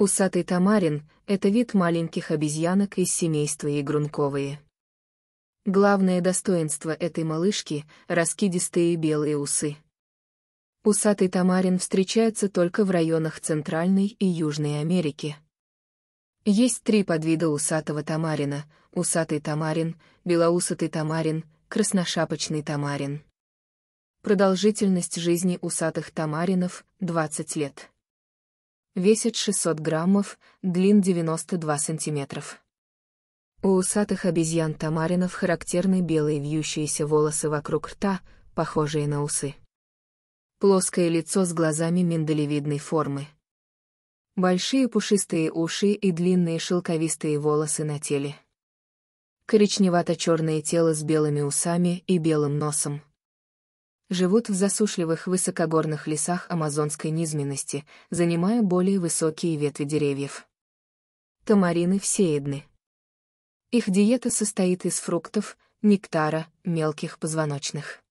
Усатый тамарин — это вид маленьких обезьянок из семейства игрунковые. Главное достоинство этой малышки — раскидистые белые усы. Усатый тамарин встречается только в районах Центральной и Южной Америки. Есть три подвида усатого тамарина — усатый тамарин, белоусатый тамарин, красношапочный тамарин. Продолжительность жизни усатых тамаринов — 20 лет весит 600 граммов, длин 92 сантиметров. У усатых обезьян тамаринов характерны белые вьющиеся волосы вокруг рта, похожие на усы. Плоское лицо с глазами миндалевидной формы. Большие пушистые уши и длинные шелковистые волосы на теле. Коричневато-черное тело с белыми усами и белым носом живут в засушливых высокогорных лесах амазонской низменности, занимая более высокие ветви деревьев. Тамарины всеедны. Их диета состоит из фруктов, нектара, мелких позвоночных.